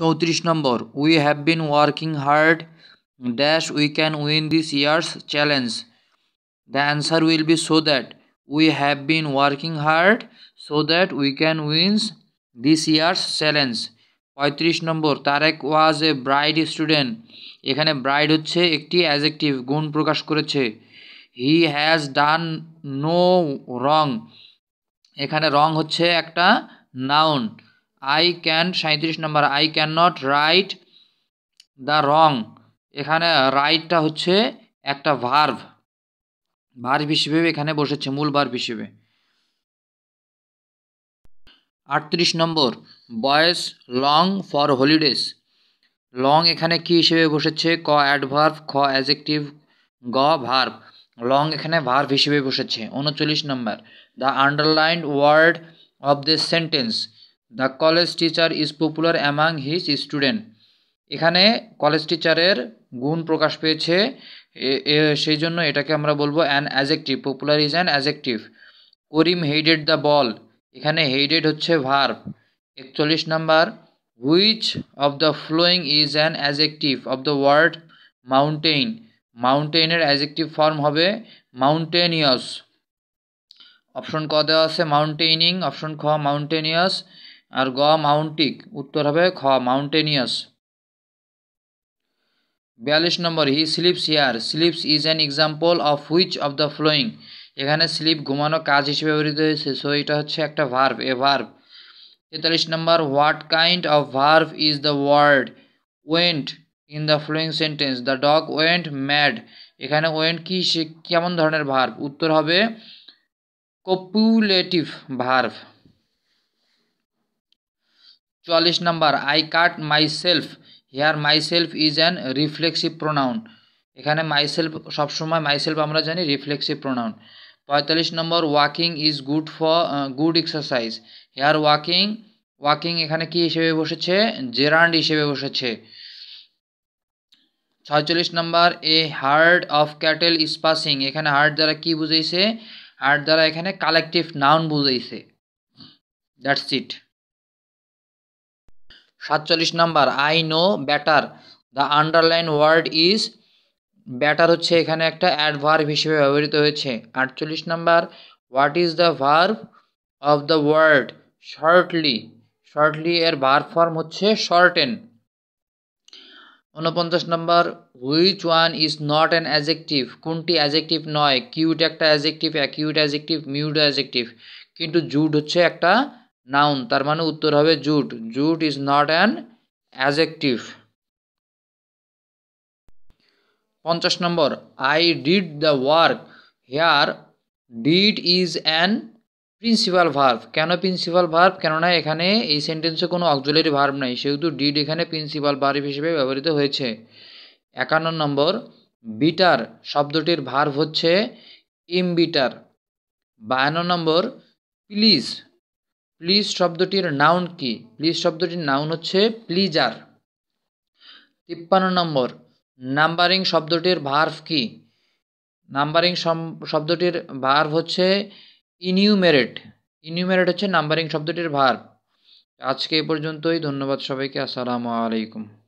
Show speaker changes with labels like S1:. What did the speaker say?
S1: চৌত্রিশ number we have been working hard dash we can win this year's challenge the answer will be so that we have been working hard so that we can wins this year's challenge পঁয়ত্রিশ number Tareq was a bright student এখানে bright হচ্ছে একটি adjective গুণ প্রকাশ করেছে he has done no রং এখানে রং হচ্ছে একটা noun I can সাঁত্রিশ number I can not write the wrong এখানে রাইটটা হচ্ছে একটা ভার্ভ ভার্ভ হিসেবে এখানে বসেছে মূল ভার্ভ হিসেবে আটত্রিশ নম্বর বয়েস লং ফর হলিডেজ লং এখানে কি হিসেবে বসেছে ক অ্যাডভার্ভ খ অ্যাজেকটিভ গ ভার্ভ লং এখানে ভার্ভ হিসেবে বসেছে উনচল্লিশ number the underlined word of this sentence the college teacher is popular among his student এখানে কলেজ টিচারের গুণ প্রকাশ পেয়েছে সেই জন্য এটাকে আমরা বলবো an adjective popular is an adjective Karim headed the ball এখানে হেইডেড হচ্ছে ভার্ব একচল্লিশ number which of the following is an adjective of the word mountain মাউন্টেইনের অ্যাজেকটিভ ফর্ম হবে মাউন্টেনিয়াস অপশন ক দেওয়া আছে মাউন্টেইনিং অপশন খ মাউন্টেনিয়াস আর গ মাউন্টিক উত্তর হবে খ মাউন্টেনিয়াস বিয়াল্লিশ number he sleeps here sleeps is an example of which of the following এখানে স্লিপ ঘুমানো কাজ হিসেবে ব্যবহৃত হয়েছে সো এটা হচ্ছে একটা ভার্ভ এ ভার্ভ তেতাল্লিশ number what kind of verb is the word went in the following sentence the dog went mad এখানে ওয়েন্ট কি সে কেমন ধরনের ভার্ভ উত্তর হবে কপুলেটিভ ভার্ভ চুয়াল্লিশ number I cut myself hair myself is an reflexive pronoun এখানে my self সবসময় মাই সেলফ আমরা জানি রিফ্লেক্সিভ প্রোনাউন পঁয়তাল্লিশ number walking is good for good exercise here walking walking এখানে কি হিসেবে বসেছে জেরান্ড হিসেবে বসেছে ছয়চল্লিশ number a herd of cattle is passing এখানে হার্ড দ্বারা কি বুঝাইছে হার্ড দ্বারা এখানে কালেকটিভ নাউন বুঝাইছে দ্যাটস ইট সাতচল্লিশ number I know better the underline word is better হচ্ছে এখানে একটা অ্যাডভার্ভ হিসেবে ব্যবহৃত হয়েছে আটচল্লিশ number what is the verb of the world shortly shortly এর ভার্ভ ফর্ম হচ্ছে শর্টেন উনপঞ্চাশ number which one is not an adjective কোনটি অ্যাজেকটিভ নয় কিউট একটা adjective acute adjective mute adjective কিন্তু জুড হচ্ছে একটা নাউন তার মানে উত্তর হবে jute jute is not an adjective পঞ্চাশ number I did the work here did is an principal verb কেন প্রিন্সিপাল ভার্ভ কেননা এখানে এই সেন্টেন্সে কোনো অকজুলারি ভার্ভ নাই সেহেতু ডিড এখানে প্রিন্সিপাল ভার্ভ হিসেবে ব্যবহৃত হয়েছে একান্ন নম্বর বিটার শব্দটির ভার্ভ হচ্ছে ইমবিটার বায়ান্ন নম্বর প্লিজ প্লিজ শব্দটির নাউন কি প্লিজ শব্দটির নাউন হচ্ছে প্লিজার তিপ্পান্ন নম্বর নাম্বারিং শব্দটির ভার্ভ কি নাম্বারিং শব্দটির ভার্ভ হচ্ছে ইনিউমেরেট ইনিউমেরেট হচ্ছে নাম্বারিং শব্দটির ভার্ভ আজকে এ পর্যন্তই ধন্যবাদ সবাইকে আসসালামু আলাইকুম